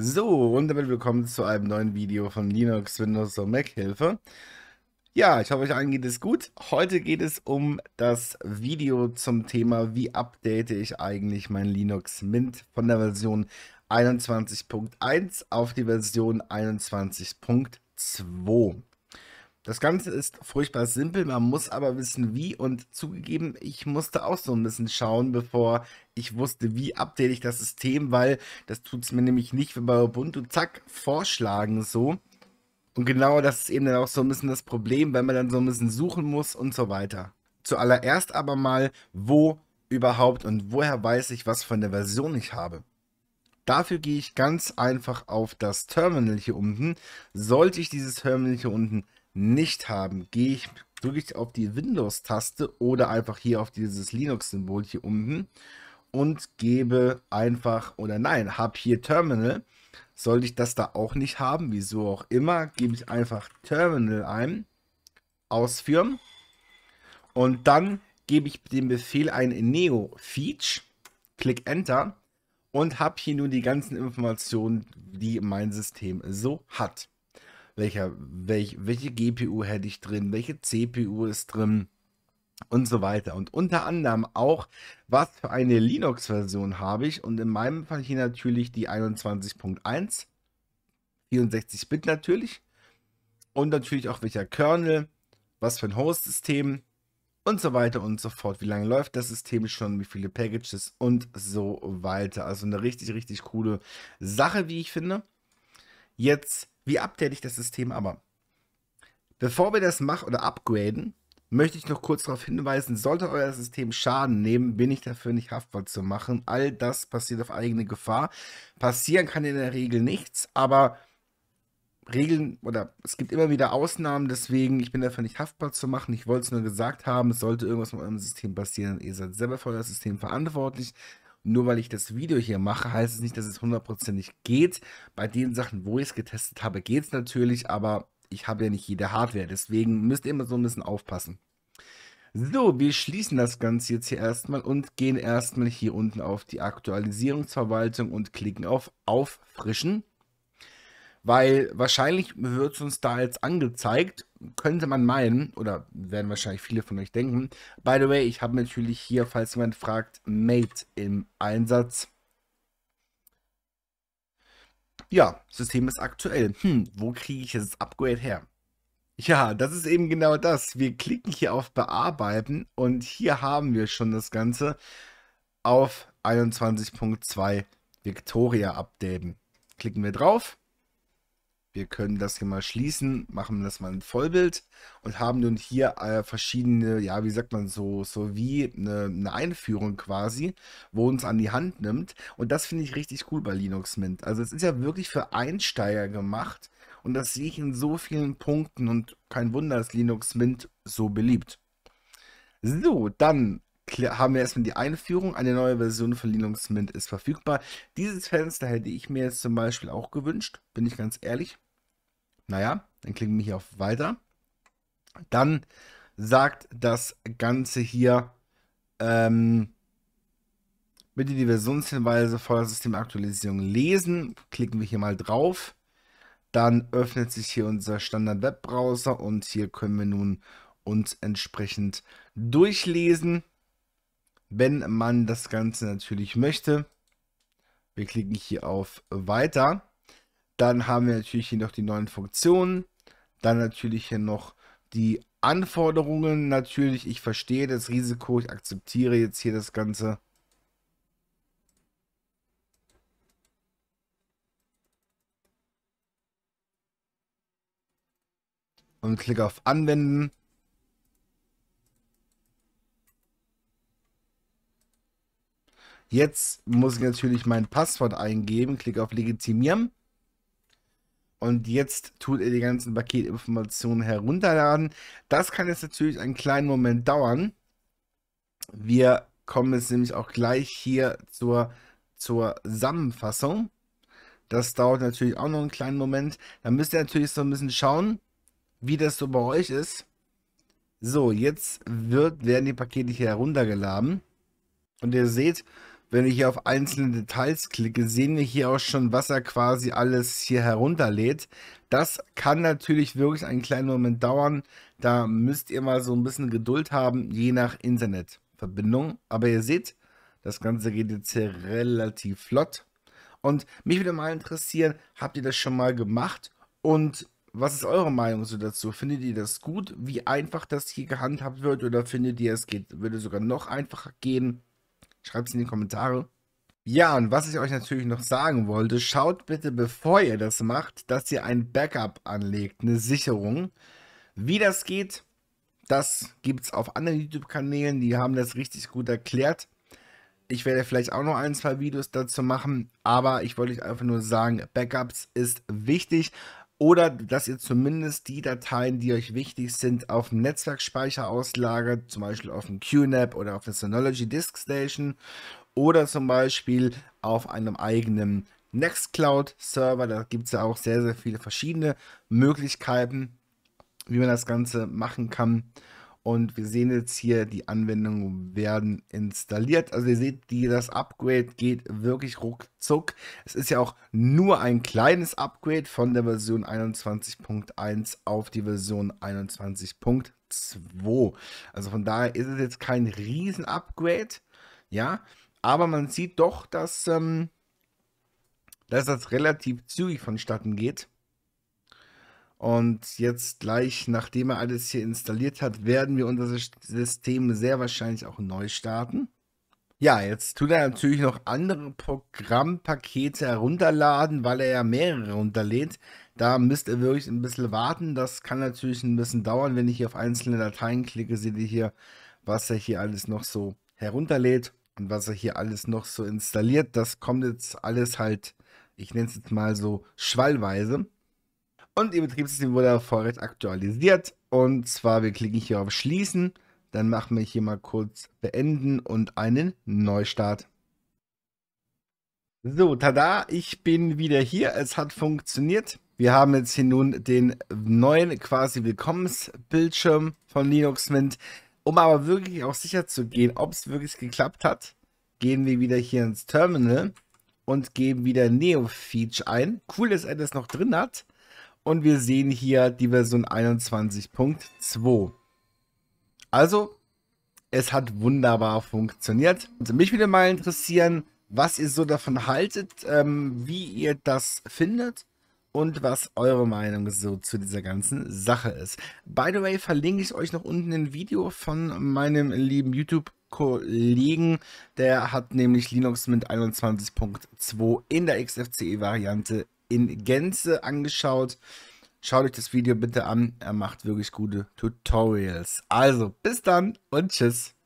So, und damit willkommen zu einem neuen Video von Linux, Windows und Mac Hilfe. Ja, ich hoffe, euch allen geht es gut. Heute geht es um das Video zum Thema, wie update ich eigentlich mein Linux Mint von der Version 21.1 auf die Version 21.2. Das Ganze ist furchtbar simpel, man muss aber wissen, wie. Und zugegeben, ich musste auch so ein bisschen schauen, bevor ich wusste, wie update ich das System, weil das tut es mir nämlich nicht, wenn bei Ubuntu zack, vorschlagen so. Und genau das ist eben dann auch so ein bisschen das Problem, wenn man dann so ein bisschen suchen muss und so weiter. Zuallererst aber mal, wo überhaupt und woher weiß ich, was von der Version ich habe. Dafür gehe ich ganz einfach auf das Terminal hier unten. Sollte ich dieses Terminal hier unten nicht haben, gehe ich, drücke ich auf die Windows-Taste oder einfach hier auf dieses Linux-Symbol hier unten und gebe einfach oder nein, habe hier Terminal. Sollte ich das da auch nicht haben, wieso auch immer, gebe ich einfach Terminal ein, ausführen und dann gebe ich den Befehl ein Neo Feature, klick Enter und habe hier nun die ganzen Informationen, die mein System so hat welcher, welch, welche GPU hätte ich drin, welche CPU ist drin und so weiter. Und unter anderem auch, was für eine Linux-Version habe ich und in meinem Fall hier natürlich die 21.1, 64-Bit natürlich und natürlich auch welcher Kernel, was für ein Host-System und so weiter und so fort. Wie lange läuft das System schon, wie viele Packages und so weiter. Also eine richtig, richtig coole Sache, wie ich finde. Jetzt wie update ich das System aber? Bevor wir das machen oder upgraden, möchte ich noch kurz darauf hinweisen, sollte euer System Schaden nehmen, bin ich dafür nicht haftbar zu machen. All das passiert auf eigene Gefahr. Passieren kann in der Regel nichts, aber Regeln oder es gibt immer wieder Ausnahmen, deswegen ich bin dafür nicht haftbar zu machen. Ich wollte es nur gesagt haben, es sollte irgendwas mit eurem System passieren. Ihr seid selber für euer System verantwortlich nur weil ich das Video hier mache, heißt es nicht, dass es hundertprozentig geht. Bei den Sachen, wo ich es getestet habe, geht es natürlich, aber ich habe ja nicht jede Hardware. Deswegen müsst ihr immer so ein bisschen aufpassen. So, wir schließen das Ganze jetzt hier erstmal und gehen erstmal hier unten auf die Aktualisierungsverwaltung und klicken auf Auffrischen weil wahrscheinlich wird es uns da jetzt angezeigt, könnte man meinen, oder werden wahrscheinlich viele von euch denken. By the way, ich habe natürlich hier, falls jemand fragt, Mate im Einsatz. Ja, System ist aktuell. Hm, wo kriege ich das Upgrade her? Ja, das ist eben genau das. Wir klicken hier auf Bearbeiten und hier haben wir schon das Ganze auf 21.2 Victoria updaten. Klicken wir drauf wir können das hier mal schließen, machen das mal ein Vollbild und haben nun hier äh, verschiedene, ja, wie sagt man so, so wie eine, eine Einführung quasi, wo uns an die Hand nimmt. Und das finde ich richtig cool bei Linux Mint. Also es ist ja wirklich für Einsteiger gemacht und das sehe ich in so vielen Punkten und kein Wunder dass Linux Mint so beliebt. So, dann haben wir erstmal die Einführung. Eine neue Version von Linux Mint ist verfügbar. Dieses Fenster hätte ich mir jetzt zum Beispiel auch gewünscht, bin ich ganz ehrlich. Naja, dann klicken wir hier auf Weiter. Dann sagt das Ganze hier, ähm, bitte die Versionshinweise vor der Systemaktualisierung lesen. Klicken wir hier mal drauf. Dann öffnet sich hier unser Standard-Webbrowser und hier können wir nun uns entsprechend durchlesen, wenn man das Ganze natürlich möchte. Wir klicken hier auf Weiter. Dann haben wir natürlich hier noch die neuen Funktionen. Dann natürlich hier noch die Anforderungen. Natürlich, ich verstehe das Risiko. Ich akzeptiere jetzt hier das Ganze. Und klicke auf Anwenden. Jetzt muss ich natürlich mein Passwort eingeben, klicke auf Legitimieren. Und jetzt tut er die ganzen Paketinformationen herunterladen. Das kann jetzt natürlich einen kleinen Moment dauern. Wir kommen jetzt nämlich auch gleich hier zur, zur Zusammenfassung. Das dauert natürlich auch noch einen kleinen Moment. Da müsst ihr natürlich so ein bisschen schauen, wie das so bei euch ist. So, jetzt wird, werden die Pakete hier heruntergeladen. Und ihr seht, wenn ich hier auf einzelne Details klicke, sehen wir hier auch schon, was er quasi alles hier herunterlädt. Das kann natürlich wirklich einen kleinen Moment dauern. Da müsst ihr mal so ein bisschen Geduld haben, je nach Internetverbindung. Aber ihr seht, das Ganze geht jetzt hier relativ flott. Und mich würde mal interessieren, habt ihr das schon mal gemacht? Und was ist eure Meinung so dazu? Findet ihr das gut, wie einfach das hier gehandhabt wird? Oder findet ihr, es geht, würde sogar noch einfacher gehen? Schreibt es in die Kommentare. Ja, und was ich euch natürlich noch sagen wollte, schaut bitte, bevor ihr das macht, dass ihr ein Backup anlegt, eine Sicherung. Wie das geht, das gibt es auf anderen YouTube-Kanälen, die haben das richtig gut erklärt. Ich werde vielleicht auch noch ein, zwei Videos dazu machen, aber ich wollte euch einfach nur sagen, Backups ist wichtig, oder dass ihr zumindest die Dateien, die euch wichtig sind, auf dem Netzwerkspeicher auslagert, zum Beispiel auf dem QNAP oder auf der Synology Disk Station oder zum Beispiel auf einem eigenen Nextcloud-Server. Da gibt es ja auch sehr, sehr viele verschiedene Möglichkeiten, wie man das Ganze machen kann. Und wir sehen jetzt hier, die Anwendungen werden installiert. Also ihr seht, die, das Upgrade geht wirklich ruckzuck. Es ist ja auch nur ein kleines Upgrade von der Version 21.1 auf die Version 21.2. Also von daher ist es jetzt kein Riesen-Upgrade. Ja, aber man sieht doch, dass, ähm, dass das relativ zügig vonstatten geht. Und jetzt gleich, nachdem er alles hier installiert hat, werden wir unser System sehr wahrscheinlich auch neu starten. Ja, jetzt tut er natürlich noch andere Programmpakete herunterladen, weil er ja mehrere runterlädt. Da müsst ihr wirklich ein bisschen warten. Das kann natürlich ein bisschen dauern. Wenn ich hier auf einzelne Dateien klicke, seht ihr hier, was er hier alles noch so herunterlädt und was er hier alles noch so installiert. Das kommt jetzt alles halt, ich nenne es jetzt mal so schwallweise. Und Ihr Betriebssystem wurde vorerst aktualisiert. Und zwar, wir klicken hier auf Schließen. Dann machen wir hier mal kurz Beenden und einen Neustart. So, tada, ich bin wieder hier. Es hat funktioniert. Wir haben jetzt hier nun den neuen quasi Willkommensbildschirm von Linux Mint. Um aber wirklich auch sicher zu gehen, ob es wirklich geklappt hat, gehen wir wieder hier ins Terminal und geben wieder Neo-Feature ein. Cool, dass er das noch drin hat. Und wir sehen hier die Version 21.2. Also, es hat wunderbar funktioniert. Also mich würde mal interessieren, was ihr so davon haltet, ähm, wie ihr das findet und was eure Meinung so zu dieser ganzen Sache ist. By the way, verlinke ich euch noch unten ein Video von meinem lieben YouTube Kollegen, der hat nämlich Linux mit 21.2 in der XFCE-Variante in Gänze angeschaut. Schaut euch das Video bitte an. Er macht wirklich gute Tutorials. Also, bis dann und tschüss.